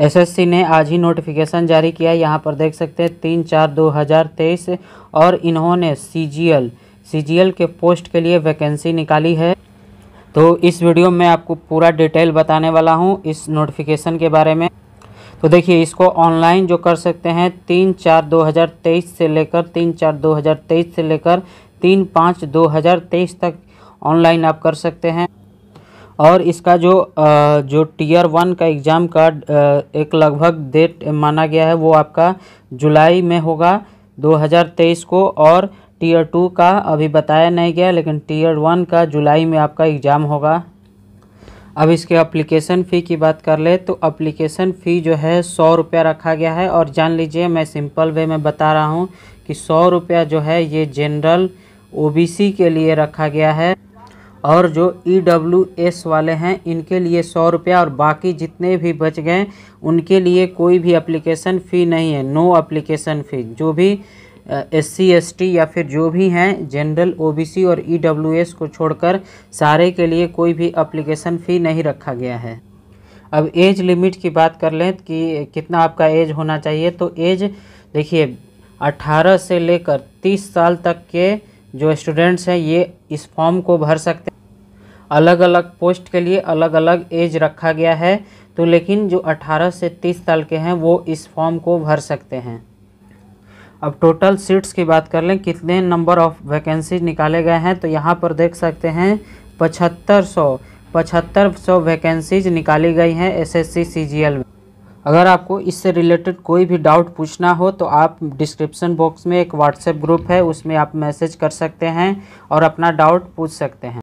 SSC ने आज ही notification जारी किया यहाँ पर देख सकते हैं तीन चार दो हज़ार तेईस और इन्होंने C G L C G L के पोस्ट के लिए वैकेंसी निकाली है तो इस वीडियो में आपको पूरा डिटेल बताने वाला हूँ इस नोटिफिकेशन के बारे में तो देखिए इसको ऑनलाइन जो कर सकते हैं तीन चार दो हज़ार तेईस से लेकर तीन चार दो हज़ार तेईस से लेकर तीन पाँच दो हज़ार तेईस तक ऑनलाइन आप कर सकते हैं और इसका जो जो टीयर वन का एग्ज़ाम का एक लगभग डेट माना गया है वो आपका जुलाई में होगा 2023 को और टीयर टू का अभी बताया नहीं गया लेकिन टीयर वन का जुलाई में आपका एग्ज़ाम होगा अब इसके अप्लीकेशन फ़ी की बात कर ले तो अप्लीकेशन फ़ी जो है सौ रुपया रखा गया है और जान लीजिए मैं सिंपल वे में बता रहा हूँ कि सौ रुपया जो है ये जनरल ओबीसी के लिए रखा गया है और जो ई डब्ल्यू एस वाले हैं इनके लिए सौ रुपया और बाकी जितने भी बच गए उनके लिए कोई भी अप्लीकेशन फ़ी नहीं है नो अप्लीकेशन फ़ी जो भी एस सी एस टी या फिर जो भी हैं जनरल ओबीसी और ई डब्ल्यू एस को छोड़कर सारे के लिए कोई भी अप्लीकेशन फ़ी नहीं रखा गया है अब एज लिमिट की बात कर लें कि कितना आपका एज होना चाहिए तो एज देखिए 18 से लेकर 30 साल तक के जो स्टूडेंट्स हैं ये इस फॉर्म को भर सकते हैं अलग अलग पोस्ट के लिए अलग अलग एज रखा गया है तो लेकिन जो 18 से 30 साल के हैं वो इस फॉर्म को भर सकते हैं अब टोटल सीट्स की बात कर लें कितने नंबर ऑफ वैकेंसी निकाले गए हैं तो यहाँ पर देख सकते हैं पचहत्तर सौ पचहत्तर सौ वैकेंसीज निकाली गई हैं एस एस में अगर आपको इससे रिलेटेड कोई भी डाउट पूछना हो तो आप डिस्क्रिप्शन बॉक्स में एक व्हाट्सएप ग्रुप है उसमें आप मैसेज कर सकते हैं और अपना डाउट पूछ सकते हैं